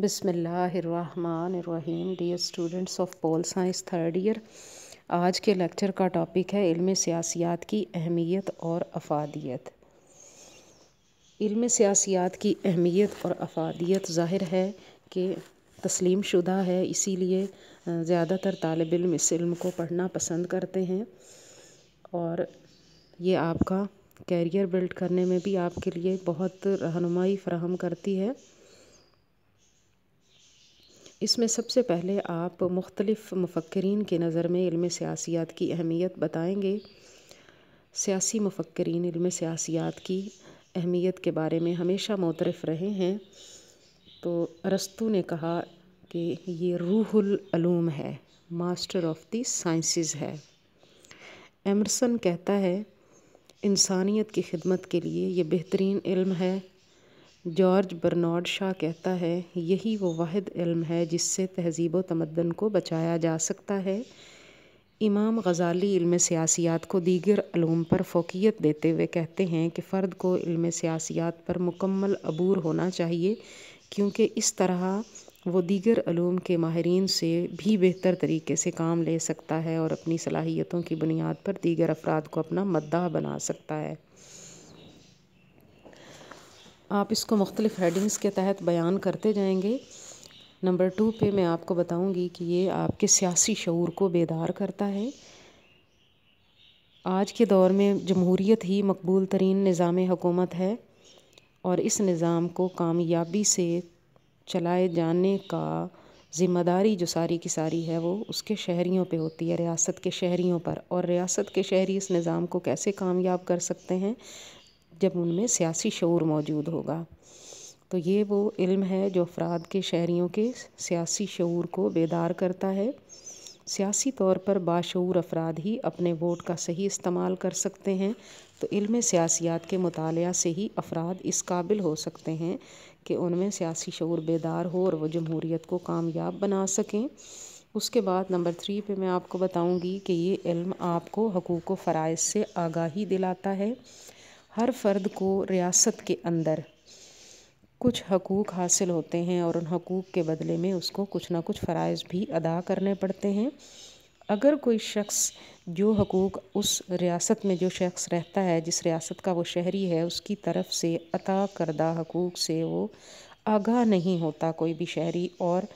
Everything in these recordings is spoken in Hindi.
बिसमीम dear students of pol science third year आज के लेक्चर का टॉपिक है इल्म सियासियात की अहमियत और अफादियत इल्म सियासियात की अहमियत और अफादियत ज़ाहिर है कि तस्लीम शुदा है इसीलिए ज़्यादातर तालब इम इस इल्म को पढ़ना पसंद करते हैं और ये आपका कैरियर बिल्ड करने में भी आपके लिए बहुत रहनुमाई फ्राहम करती है इसमें सबसे पहले आप मुख्तलिफ़ मफ़क्रीन के नज़र में इल्म सियासियात की अहमियत बताएंगे सियासी मफ़क्रीन इल्म सियासियात की अहमियत के बारे में हमेशा मोतरफ़ रहे हैं तो रस्तू ने कहा कि ये रूहुल अलूम है मास्टर ऑफ़ दी साइंसेस है एमरसन कहता है इंसानियत की खिदमत के लिए ये बेहतरीन इल्म है जॉर्ज बर्नार्ड शाह कहता है यही वो वाद इल्म है जिससे तहज़ीब व तमदन को बचाया जा सकता है इमाम गज़ाली इल्म सियासियात को दीगर अलूम पर फोकियत देते हुए कहते हैं कि फ़र्द को इल्म सियासियात पर मुकम्मल अबूर होना चाहिए क्योंकि इस तरह वो दीगर अलूम के माहरीन से भी बेहतर तरीके से काम ले सकता है और अपनी सलाहियतों की बुनियाद पर दीगर अफराद को अपना मद्दा बना सकता है आप इसको मुख्तलिफ़ हेडिंग्स के तहत बयान करते जाएंगे नंबर टू पे मैं आपको बताऊंगी कि ये आपके सियासी शूर को बेदार करता है आज के दौर में जमहूरीत ही मकबूल तरीन निज़ाम हुकूमत है और इस निज़ाम को कामयाबी से चलाए जाने का ज़िम्मेदारी जो सारी की सारी है वो उसके शहरीों पे होती है रियासत के शहरीों पर और रियासत के शहरी इस निज़ाम को कैसे कामयाब कर सकते हैं जब उनमें सियासी शूर मौजूद होगा तो ये वो इल्म है जो अफराद के शहरीों के सियासी शूर को बेदार करता है सियासी तौर पर बाशूर अफराद ही अपने वोट का सही इस्तेमाल कर सकते हैं तो इल्म सियासियात के मुताल से ही अफराद इस काबिल हो सकते हैं कि उनमें सियासी शूर बेदार हो और वह जमहूरीत को कामयाब बना सकें उसके बाद नंबर थ्री पे मैं आपको बताऊंगी कि ये इल्म आपको हकूक़ व फ़रज़ से आगाही दिलाता है हर फ़र्द को रियासत के अंदर कुछ हकूक़ हासिल होते हैं और उन हकूक़ के बदले में उसको कुछ ना कुछ फ़रज़ भी अदा करने पड़ते हैं अगर कोई शख्स जो हकूक़ उस रियासत में जो शख्स रहता है जिस रियासत का वो शहरी है उसकी तरफ से अता करदा हकूक़ से वो आगाह नहीं होता कोई भी शहरी और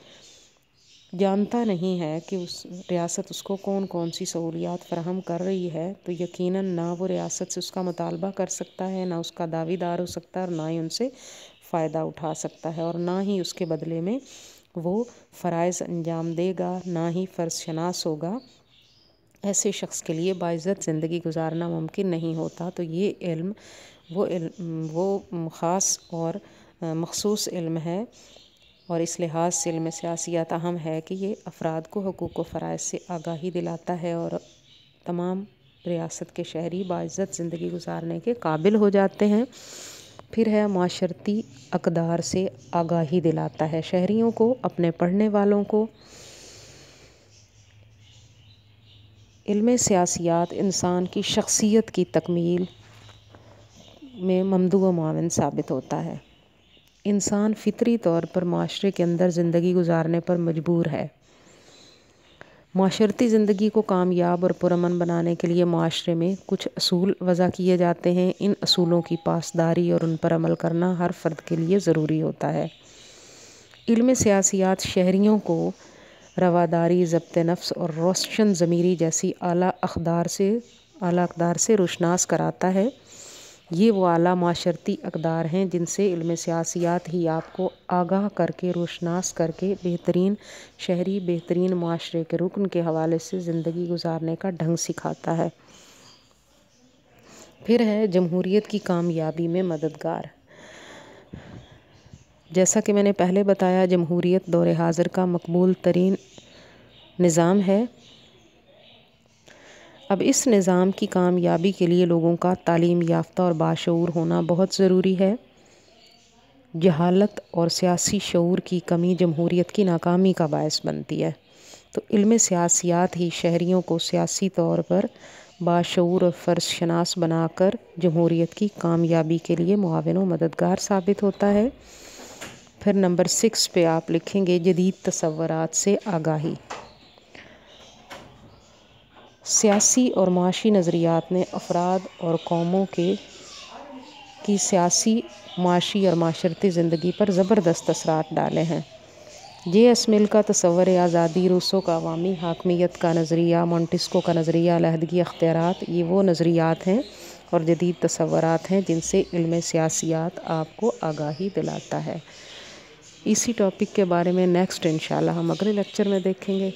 जानता नहीं है कि उस रियासत उसको कौन कौन सी सहूलियात फ्राहम कर रही है तो यकीन ना वो रियासत से उसका मुतालबा कर सकता है ना उसका दावेदार हो सकता है और ना ही उनसे फ़ायदा उठा सकता है और ना ही उसके बदले में वो फ़रज़ अंजाम देगा ना ही फ़र्ज शनास होगा ऐसे शख्स के लिए बाज़त ज़िंदगी गुजारना मुमकिन नहीं होता तो ये इल्म वो इल्म, वो ख़ास और मखसूस इल्म है और इस लिहाज से इलम सियासियात अहम है कि ये अफराद को हकूक़ व फ़रज़ से आगाही दिलाता है और तमाम रियासत के शहरी बाज़त ज़िंदगी गुजारने के काबिल हो जाते हैं फिर है माशरती अकदार से आगाही दिलाता है शहरीों को अपने पढ़ने वालों को इल्म सियासियात इंसान की शख्सियत की तकमील में ममदू मावन साबित होता है इंसान फितरी तौर पर माशरे के अंदर ज़िंदगी गुजारने पर मजबूर है माशरती ज़िंदगी को कामयाब और पुरमन बनाने के लिए माशरे में कुछ असूल वज़ा किए जाते हैं इन असूलों की पासदारी और उन पर अमल करना हर फर्द के लिए ज़रूरी होता है इल्म सियासियात शहरीों को रवादारी जब्त नफ्स और रोशन ज़मीरी जैसी आला अखदार से आला अकदार से रोशनास कराता है ये वो आला माशरती अकदार हैं जिनसे इल्म सियासियात ही आपको आगाह करके रोशनास करके बेहतरीन शहरी बेहतरीन माशरे के रुकन के हवाले से ज़िंदगी गुजारने का ढंग सिखाता है फिर है जमहूरीत की कामयाबी में मददगार जैसा कि मैंने पहले बताया जमहूरीत दौर हाज़र का मकबूल तरीन निज़ाम है अब इस निज़ाम की कामयाबी के लिए लोगों का तालीम याफ्ता और बाशूर होना बहुत ज़रूरी है जहालत और सियासी शूर की कमी जमहूरीत की नाकामी का बायस बनती है तो इल्म सियासियात ही शहरीों को सियासी तौर पर बाशूर और फ़र्शनास बनाकर जमहूरीत की कामयाबी के लिए मुआवन मददगार साबित होता है फिर नंबर सिक्स पे आप लिखेंगे जदीद तस्वरत से आगाही सियासी और माशी नज़रियात ने अफराद और कौमों के की सियासी माशी और माशरती ज़िंदगी पर ज़बरदस्त असरात डाले हैं जे असमिल का तस्वर आज़ादी रूसों का अवामी हाकमियत का नज़रिया मोन्टिस्को का नज़रिया लहदगी अख्तियारत ये वो नज़रियात हैं और जदीद तस्वरत हैं जिनसे इल्म सियासियात आपको आगाही दिलाता है इसी टॉपिक के बारे में नेक्स्ट इन हम अगले लेक्चर में देखेंगे